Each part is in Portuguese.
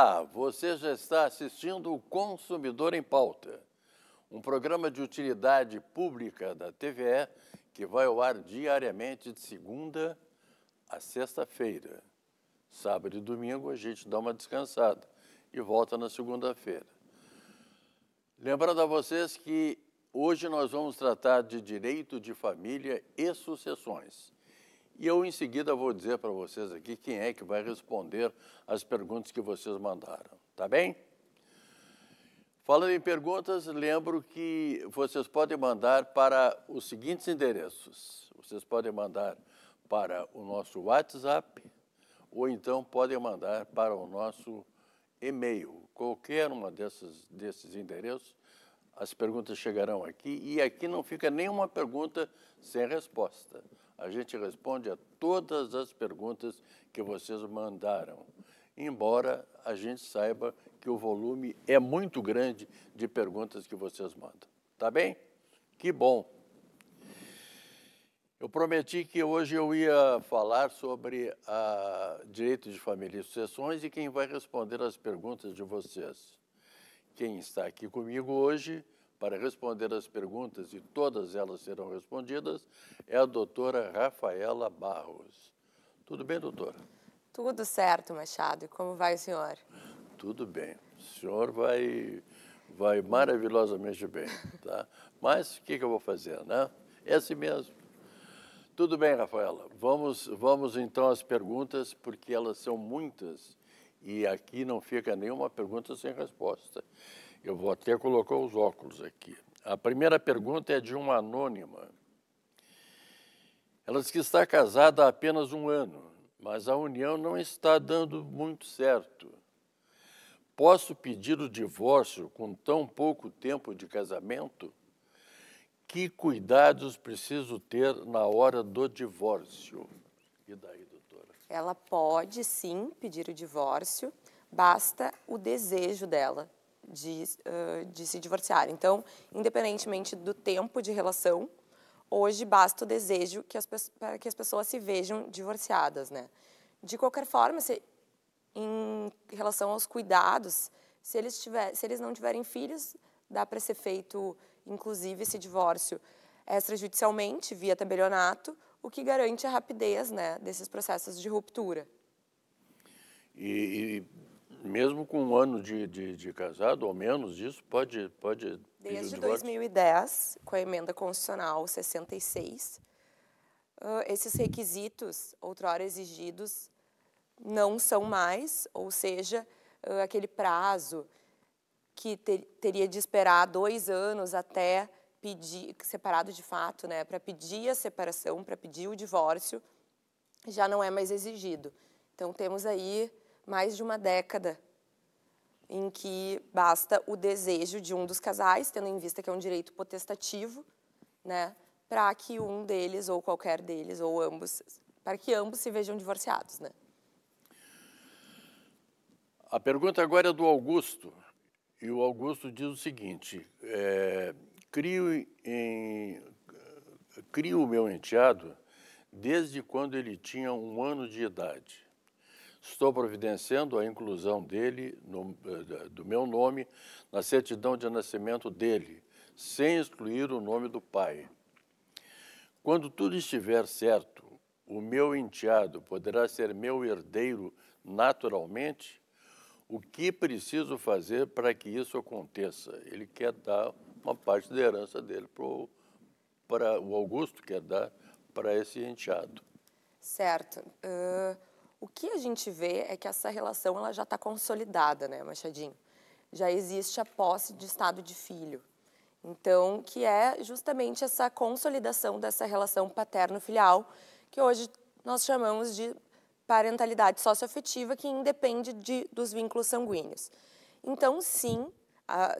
Olá, ah, você já está assistindo o Consumidor em Pauta, um programa de utilidade pública da TVE que vai ao ar diariamente de segunda a sexta-feira. Sábado e domingo a gente dá uma descansada e volta na segunda-feira. Lembrando a vocês que hoje nós vamos tratar de direito de família e sucessões. E eu, em seguida, vou dizer para vocês aqui quem é que vai responder as perguntas que vocês mandaram, tá bem? Falando em perguntas, lembro que vocês podem mandar para os seguintes endereços. Vocês podem mandar para o nosso WhatsApp ou então podem mandar para o nosso e-mail. Qualquer um desses desses endereços, as perguntas chegarão aqui e aqui não fica nenhuma pergunta sem resposta. A gente responde a todas as perguntas que vocês mandaram, embora a gente saiba que o volume é muito grande de perguntas que vocês mandam. Tá bem? Que bom. Eu prometi que hoje eu ia falar sobre a ah, direito de família e sucessões e quem vai responder as perguntas de vocês. Quem está aqui comigo hoje para responder as perguntas, e todas elas serão respondidas, é a doutora Rafaela Barros. Tudo bem, doutora? Tudo certo, Machado. E como vai o senhor? Tudo bem. O senhor vai, vai maravilhosamente bem, tá? Mas o que, que eu vou fazer, né? É assim mesmo. Tudo bem, Rafaela. Vamos, vamos então às perguntas, porque elas são muitas e aqui não fica nenhuma pergunta sem resposta. Eu vou até colocar os óculos aqui. A primeira pergunta é de uma anônima. Ela diz que está casada há apenas um ano, mas a união não está dando muito certo. Posso pedir o divórcio com tão pouco tempo de casamento? Que cuidados preciso ter na hora do divórcio? E daí, doutora? Ela pode sim pedir o divórcio, basta o desejo dela de, uh, de se divorciar. Então, independentemente do tempo de relação, hoje basta o desejo que as, para que as pessoas se vejam divorciadas, né? De qualquer forma, se, em relação aos cuidados, se eles, tiver, se eles não tiverem filhos, dá para ser feito, inclusive, esse divórcio extrajudicialmente, via tabelionato, o que garante a rapidez né, desses processos de ruptura. E, e mesmo com um ano de, de, de casado, ou menos disso, pode, pode Desde 2010, com a emenda constitucional 66, uh, esses requisitos, outrora exigidos, não são mais, ou seja, uh, aquele prazo que ter, teria de esperar dois anos até pedir, separado de fato, né, para pedir a separação, para pedir o divórcio, já não é mais exigido. Então, temos aí mais de uma década em que basta o desejo de um dos casais, tendo em vista que é um direito potestativo, né, para que um deles ou qualquer deles ou ambos, para que ambos se vejam divorciados, né? A pergunta agora é do Augusto e o Augusto diz o seguinte: é, crio em crio o meu enteado desde quando ele tinha um ano de idade estou providenciando a inclusão dele, no, eh, eh, do meu nome, na certidão de nascimento dele, sem excluir o nome do pai. Quando tudo estiver certo, o meu enteado poderá ser meu herdeiro naturalmente? O que preciso fazer para que isso aconteça? Ele quer dar uma parte da herança dele para o Augusto, quer dar para esse enteado. Certo. Uh... O que a gente vê é que essa relação ela já está consolidada, né, Machadinho? Já existe a posse de estado de filho. Então, que é justamente essa consolidação dessa relação paterno-filial, que hoje nós chamamos de parentalidade socioafetiva, que independe de, dos vínculos sanguíneos. Então, sim,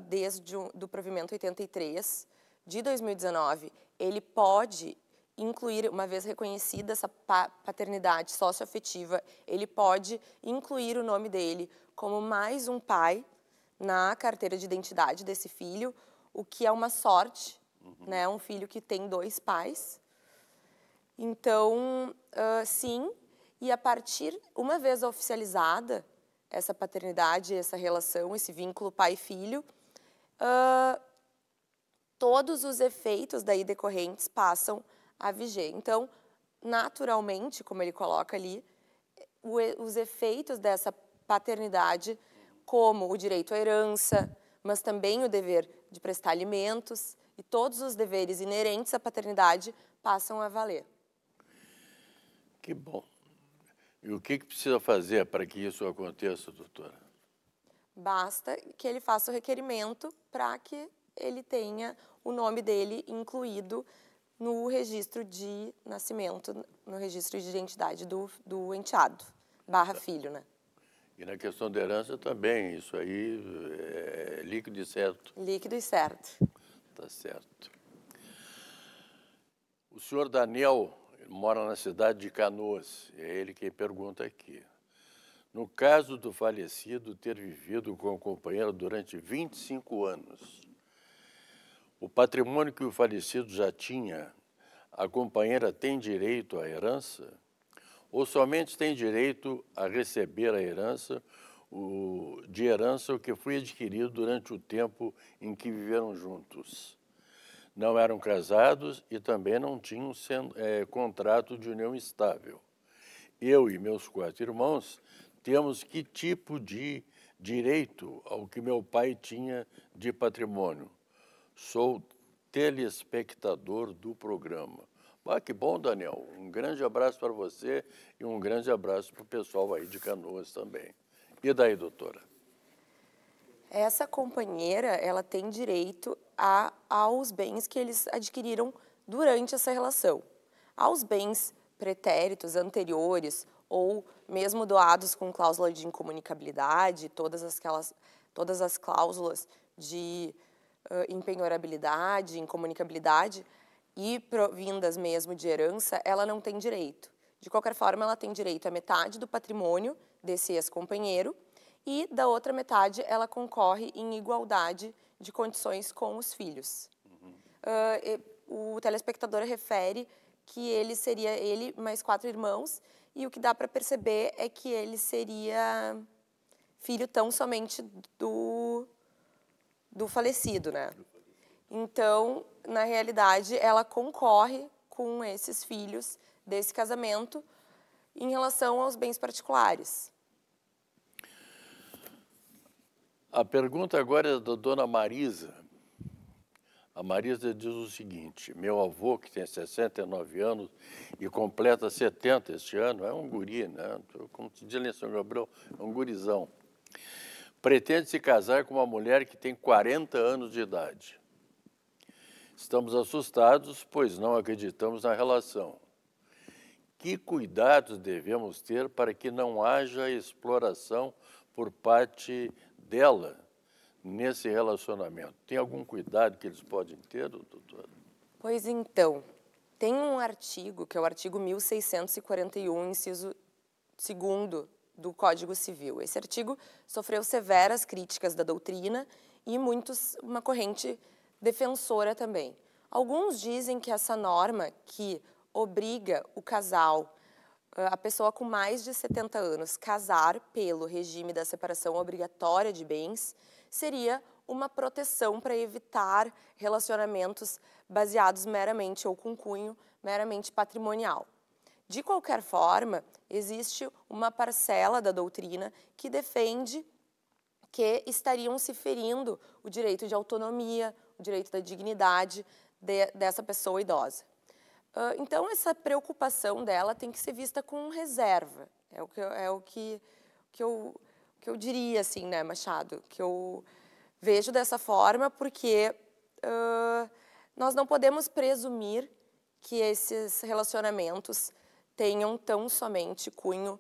desde o do provimento 83 de 2019, ele pode incluir, uma vez reconhecida essa paternidade socioafetiva, ele pode incluir o nome dele como mais um pai na carteira de identidade desse filho, o que é uma sorte, uhum. né? Um filho que tem dois pais. Então, uh, sim, e a partir, uma vez oficializada essa paternidade, essa relação, esse vínculo pai-filho, uh, todos os efeitos daí decorrentes passam a VG. Então, naturalmente, como ele coloca ali, os efeitos dessa paternidade, como o direito à herança, mas também o dever de prestar alimentos e todos os deveres inerentes à paternidade passam a valer. Que bom. E o que, que precisa fazer para que isso aconteça, doutora? Basta que ele faça o requerimento para que ele tenha o nome dele incluído no registro de nascimento, no registro de identidade do, do enteado, barra tá. filho, né? E na questão da herança também, isso aí eh, é líquido e certo. Líquido e certo. Tá certo. O senhor Daniel mora na cidade de Canoas, é ele quem pergunta aqui. No caso do falecido ter vivido com o companheiro durante 25 anos, o patrimônio que o falecido já tinha, a companheira tem direito à herança? Ou somente tem direito a receber a herança o, de herança o que foi adquirido durante o tempo em que viveram juntos? Não eram casados e também não tinham sendo, é, contrato de união estável. Eu e meus quatro irmãos temos que tipo de direito ao que meu pai tinha de patrimônio? sou telespectador do programa. Ah, que bom, Daniel. Um grande abraço para você e um grande abraço para o pessoal aí de Canoas também. E daí, doutora? Essa companheira, ela tem direito a, aos bens que eles adquiriram durante essa relação. Aos bens pretéritos, anteriores ou mesmo doados com cláusula de incomunicabilidade, todas aquelas, todas as cláusulas de em penhorabilidade, em comunicabilidade e provindas mesmo de herança, ela não tem direito. De qualquer forma, ela tem direito à metade do patrimônio desse ex-companheiro e da outra metade ela concorre em igualdade de condições com os filhos. Uhum. Uh, o telespectador refere que ele seria ele mais quatro irmãos e o que dá para perceber é que ele seria filho tão somente do do falecido, né? Então, na realidade, ela concorre com esses filhos desse casamento em relação aos bens particulares. A pergunta agora é da dona Marisa. A Marisa diz o seguinte: meu avô, que tem 69 anos e completa 70 este ano, é um guri, né? Como se diz em São Gabriel, é um gurizão pretende se casar com uma mulher que tem 40 anos de idade. Estamos assustados, pois não acreditamos na relação. Que cuidados devemos ter para que não haja exploração por parte dela nesse relacionamento? Tem algum cuidado que eles podem ter, doutora? Pois então, tem um artigo, que é o artigo 1641, inciso 2 do Código Civil. Esse artigo sofreu severas críticas da doutrina e muitos uma corrente defensora também. Alguns dizem que essa norma que obriga o casal, eh, a pessoa com mais de 70 anos, casar pelo regime da separação obrigatória de bens, seria uma proteção para evitar relacionamentos baseados meramente ou com cunho meramente patrimonial. De qualquer forma, existe uma parcela da doutrina que defende que estariam se ferindo o direito de autonomia, o direito da dignidade de, dessa pessoa idosa. Uh, então, essa preocupação dela tem que ser vista com reserva. É o que, é o que, que, eu, que eu diria, assim, né, Machado? Que eu vejo dessa forma, porque uh, nós não podemos presumir que esses relacionamentos tenham tão somente cunho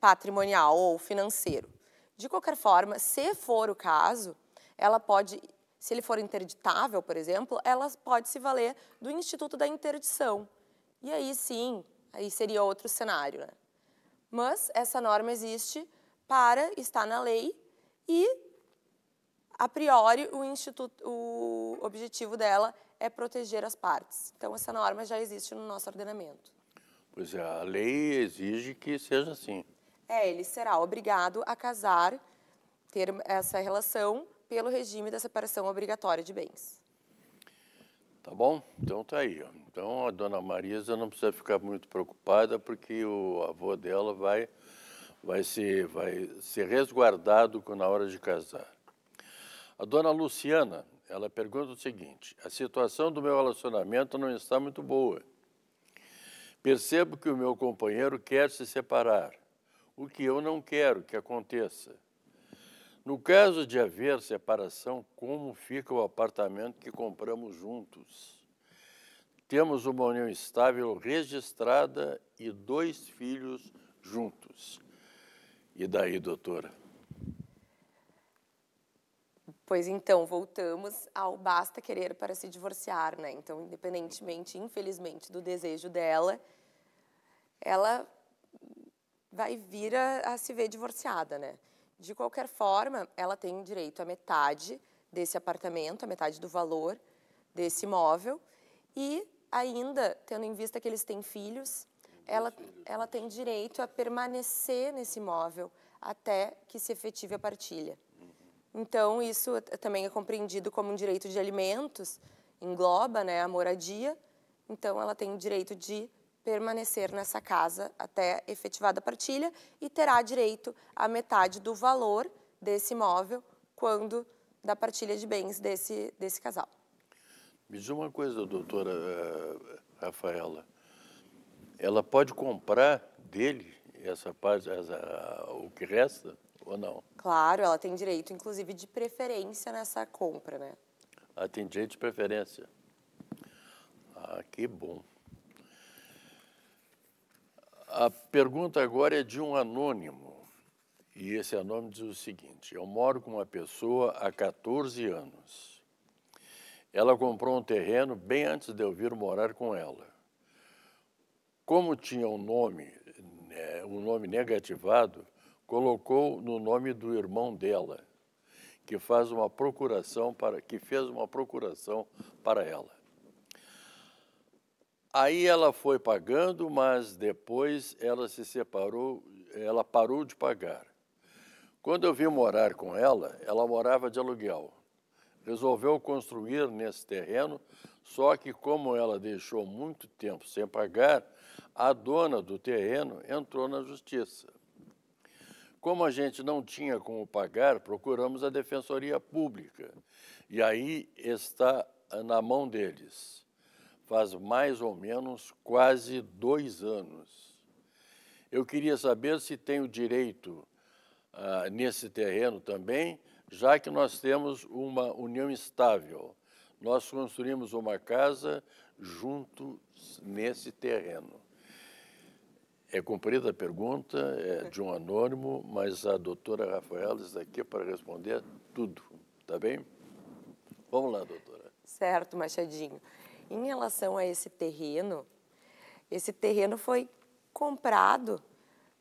patrimonial ou financeiro. De qualquer forma, se for o caso, ela pode, se ele for interditável, por exemplo, ela pode se valer do instituto da interdição. E aí sim, aí seria outro cenário, né? Mas essa norma existe para estar na lei e a priori o instituto, o objetivo dela é proteger as partes. Então essa norma já existe no nosso ordenamento. Pois é, a lei exige que seja assim. É, ele será obrigado a casar, ter essa relação pelo regime da separação obrigatória de bens. Tá bom? Então tá aí. Então a dona Marisa não precisa ficar muito preocupada porque o avô dela vai vai ser vai ser resguardado na hora de casar. A dona Luciana, ela pergunta o seguinte: a situação do meu relacionamento não está muito boa. Percebo que o meu companheiro quer se separar, o que eu não quero que aconteça. No caso de haver separação, como fica o apartamento que compramos juntos? Temos uma união estável registrada e dois filhos juntos. E daí, doutora? Pois então, voltamos ao basta querer para se divorciar, né? Então, independentemente, infelizmente, do desejo dela, ela vai vir a, a se ver divorciada, né? De qualquer forma, ela tem direito à metade desse apartamento, à metade do valor desse imóvel e ainda, tendo em vista que eles têm filhos, ela, ela tem direito a permanecer nesse imóvel até que se efetive a partilha. Então, isso também é compreendido como um direito de alimentos, engloba né, a moradia. Então, ela tem o direito de permanecer nessa casa até efetivada a partilha e terá direito a metade do valor desse imóvel quando da partilha de bens desse, desse casal. Me diz uma coisa, doutora uh, Rafaela. Ela pode comprar dele essa parte, essa, o que resta? ou não? Claro, ela tem direito, inclusive, de preferência nessa compra, né? Ela tem direito de preferência. Ah, que bom. A pergunta agora é de um anônimo. E esse anônimo diz o seguinte: Eu moro com uma pessoa há 14 anos. Ela comprou um terreno bem antes de eu vir morar com ela. Como tinha um nome, né, um nome negativado, colocou no nome do irmão dela, que faz uma procuração para que fez uma procuração para ela. Aí ela foi pagando, mas depois ela se separou, ela parou de pagar. Quando eu vim morar com ela, ela morava de aluguel. Resolveu construir nesse terreno, só que como ela deixou muito tempo sem pagar, a dona do terreno entrou na justiça. Como a gente não tinha como pagar, procuramos a Defensoria Pública. E aí está na mão deles. Faz mais ou menos quase dois anos. Eu queria saber se tenho direito ah, nesse terreno também, já que nós temos uma união estável. Nós construímos uma casa junto nesse terreno. É cumprida a pergunta, é de um anônimo, mas a doutora Rafaela está aqui para responder tudo, tá bem? Vamos lá, doutora. Certo, Machadinho. Em relação a esse terreno, esse terreno foi comprado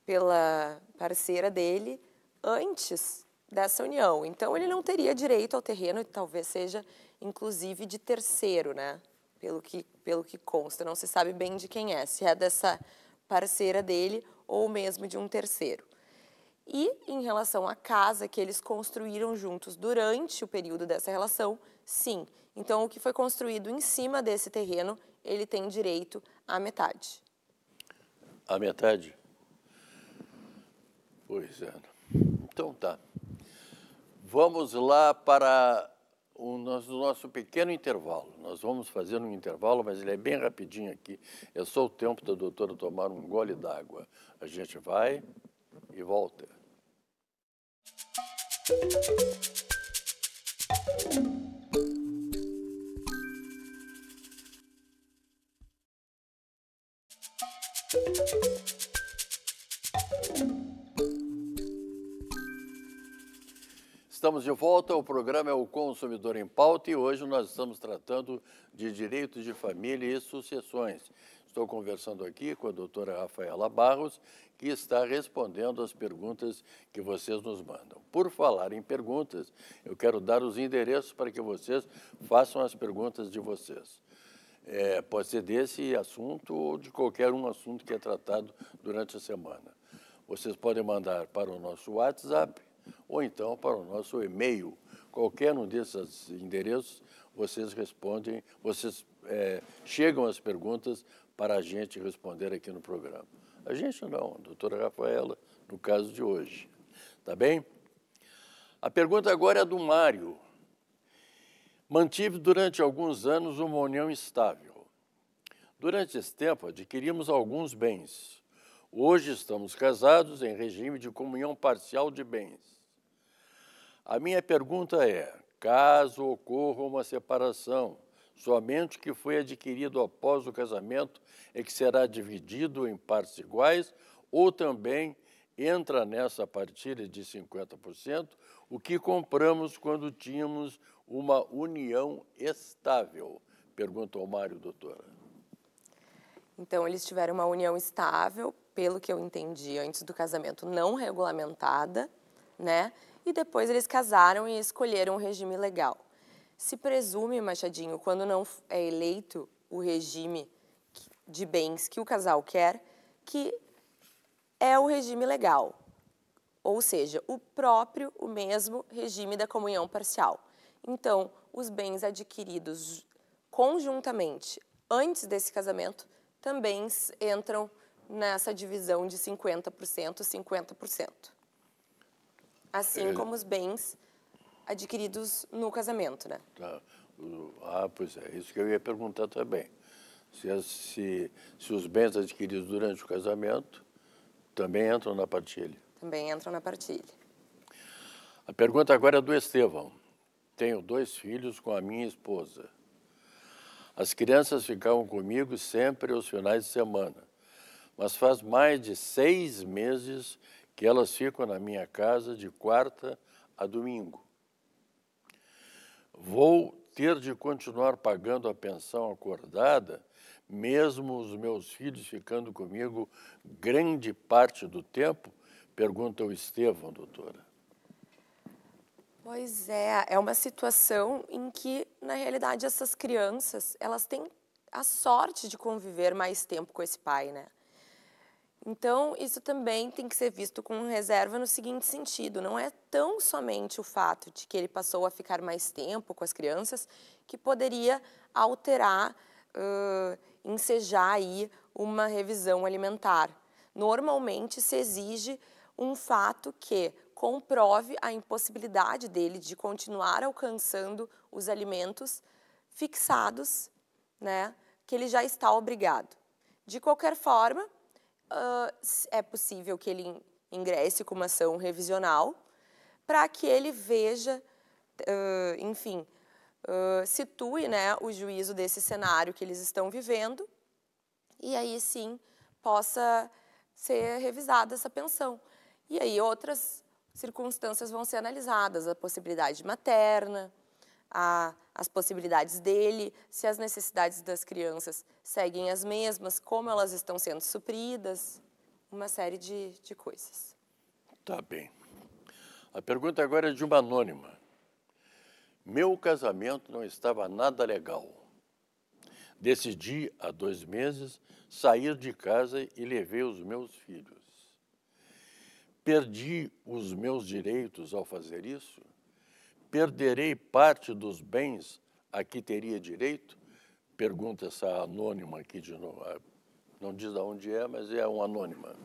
pela parceira dele antes dessa união. Então, ele não teria direito ao terreno talvez seja, inclusive, de terceiro, né? Pelo que, pelo que consta, não se sabe bem de quem é. Se é dessa parceira dele ou mesmo de um terceiro. E em relação à casa que eles construíram juntos durante o período dessa relação, sim. Então, o que foi construído em cima desse terreno, ele tem direito à metade. À metade? Pois é. Então tá. Vamos lá para o nosso, nosso pequeno intervalo. Nós vamos fazer um intervalo, mas ele é bem rapidinho aqui. É só o tempo da doutora tomar um gole d'água. A gente vai e volta. Estamos de volta, o programa é o Consumidor em Pauta e hoje nós estamos tratando de direitos de família e sucessões. Estou conversando aqui com a doutora Rafaela Barros, que está respondendo as perguntas que vocês nos mandam. Por falar em perguntas, eu quero dar os endereços para que vocês façam as perguntas de vocês. É, pode ser desse assunto ou de qualquer um assunto que é tratado durante a semana. Vocês podem mandar para o nosso WhatsApp, ou então para o nosso e-mail. Qualquer um desses endereços, vocês respondem, vocês é, chegam as perguntas para a gente responder aqui no programa. A gente não, a doutora Rafaela, no caso de hoje. Tá bem? A pergunta agora é do Mário. Mantive durante alguns anos uma união estável. Durante esse tempo, adquirimos alguns bens. Hoje estamos casados em regime de comunhão parcial de bens. A minha pergunta é: caso ocorra uma separação, somente o que foi adquirido após o casamento é que será dividido em partes iguais ou também entra nessa partilha de 50% o que compramos quando tínhamos uma união estável? Pergunta ao Mário, doutora. Então, eles tiveram uma união estável, pelo que eu entendi, antes do casamento não regulamentada, né? E depois eles casaram e escolheram o regime legal. Se presume, Machadinho, quando não é eleito o regime de bens que o casal quer, que é o regime legal, ou seja, o próprio, o mesmo regime da comunhão parcial. Então, os bens adquiridos conjuntamente antes desse casamento também entram nessa divisão de 50%, 50% assim é. como os bens adquiridos no casamento, né? Tá. Ah, pois é, isso que eu ia perguntar também. Se, se, se os bens adquiridos durante o casamento também entram na partilha. Também entram na partilha. A pergunta agora é do Estevão. Tenho dois filhos com a minha esposa. As crianças ficavam comigo sempre aos finais de semana, mas faz mais de seis meses que elas ficam na minha casa de quarta a domingo. Vou ter de continuar pagando a pensão acordada, mesmo os meus filhos ficando comigo grande parte do tempo? Pergunta o Estevão, doutora. Pois é, é uma situação em que, na realidade, essas crianças, elas têm a sorte de conviver mais tempo com esse pai, né? Então, isso também tem que ser visto com reserva no seguinte sentido: não é tão somente o fato de que ele passou a ficar mais tempo com as crianças que poderia alterar, uh, ensejar aí uma revisão alimentar. Normalmente se exige um fato que comprove a impossibilidade dele de continuar alcançando os alimentos fixados, né, que ele já está obrigado. De qualquer forma, uh, é possível que ele ingresse com uma ação revisional para que ele veja, uh, enfim, uh, situe né, o juízo desse cenário que eles estão vivendo e aí sim possa ser revisada essa pensão. E aí outras circunstâncias vão ser analisadas, a possibilidade materna, a, as possibilidades dele, se as necessidades das crianças seguem as mesmas, como elas estão sendo supridas, uma série de, de coisas. Tá bem. A pergunta agora é de uma anônima. Meu casamento não estava nada legal. Decidi, há dois meses, sair de casa e levei os meus filhos. Perdi os meus direitos ao fazer isso? perderei parte dos bens a que teria direito? Pergunta essa anônima aqui de novo. Ah, não diz de onde é, mas é um anônima.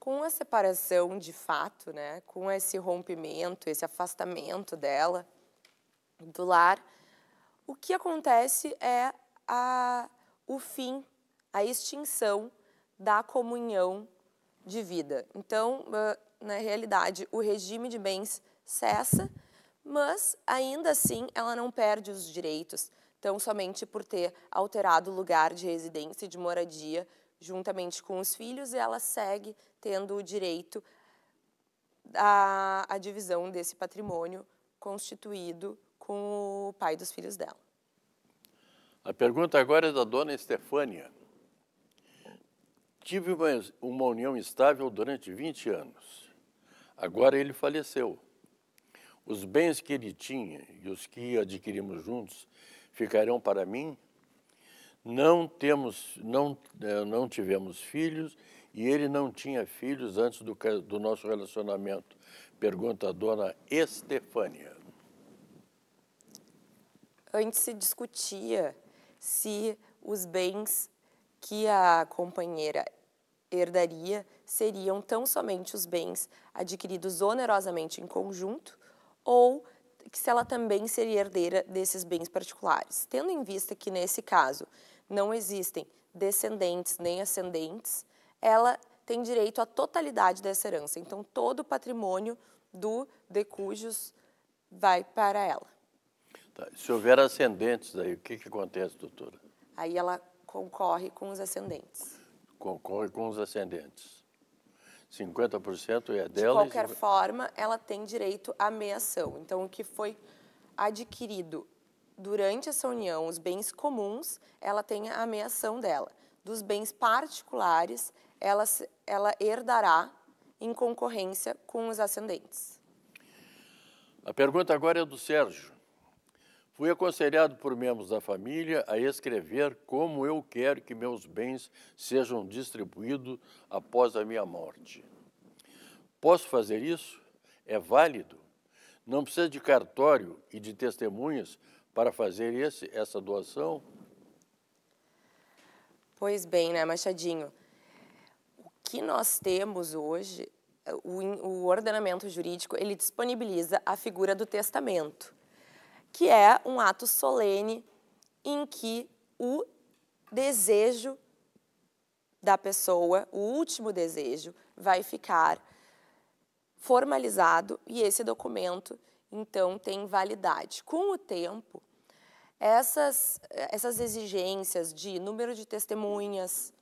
Com a separação de fato, né, com esse rompimento, esse afastamento dela do lar, o que acontece é a, o fim, a extinção da comunhão de vida. Então, ah, na realidade, o regime de bens cessa, mas ainda assim ela não perde os direitos, tão somente por ter alterado o lugar de residência e de moradia juntamente com os filhos, e ela segue tendo o direito à, à divisão desse patrimônio constituído com o pai dos filhos dela. A pergunta agora é da dona Estefânia. Tive uma, uma união estável durante 20 anos. Agora ele faleceu. Os bens que ele tinha e os que adquirimos juntos ficarão para mim. Não temos, não, eh, não tivemos filhos e ele não tinha filhos antes do, do nosso relacionamento. Pergunta a dona Estefânia. Antes se discutia se os bens que a companheira herdaria seriam tão somente os bens adquiridos onerosamente em conjunto ou que se ela também seria herdeira desses bens particulares. Tendo em vista que nesse caso não existem descendentes nem ascendentes, ela tem direito à totalidade dessa herança. Então todo o patrimônio do de cujos vai para ela. Tá. Se houver ascendentes aí, o que, que acontece, doutora? Aí ela concorre com os ascendentes. Concorre com os ascendentes. 50% é dela. De qualquer e... forma, ela tem direito à meiação. Então, o que foi adquirido durante essa união, os bens comuns, ela tem a meiação dela. Dos bens particulares, ela, ela herdará em concorrência com os ascendentes. A pergunta agora é do Sérgio. Fui aconselhado por membros da família a escrever como eu quero que meus bens sejam distribuídos após a minha morte. Posso fazer isso? É válido? Não precisa de cartório e de testemunhas para fazer esse, essa doação? Pois bem, né, Machadinho? O que nós temos hoje, o, o ordenamento jurídico, ele disponibiliza a figura do testamento que é um ato solene em que o desejo da pessoa, o último desejo, vai ficar formalizado e esse documento, então, tem validade. Com o tempo, essas, essas exigências de número de testemunhas,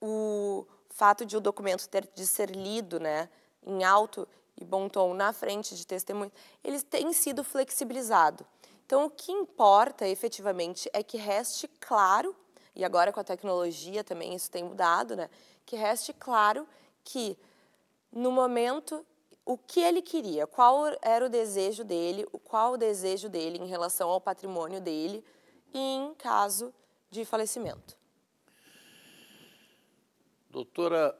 o fato de o documento ter, de ser lido né, em alto e bom tom na frente de testemunhas, eles têm sido flexibilizado. Então, o que importa efetivamente é que reste claro, e agora com a tecnologia também isso tem mudado, né? Que reste claro que no momento o que ele queria, qual era o desejo dele, qual o desejo dele em relação ao patrimônio dele em caso de falecimento. Doutora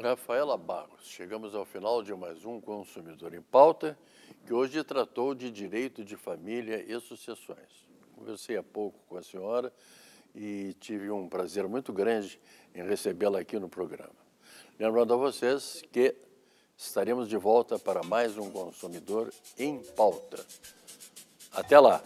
Rafaela Barros, chegamos ao final de mais um Consumidor em Pauta, que hoje tratou de direito de família e sucessões. Conversei há pouco com a senhora e tive um prazer muito grande em recebê-la aqui no programa. Lembrando a vocês que estaremos de volta para mais um Consumidor em Pauta. Até lá!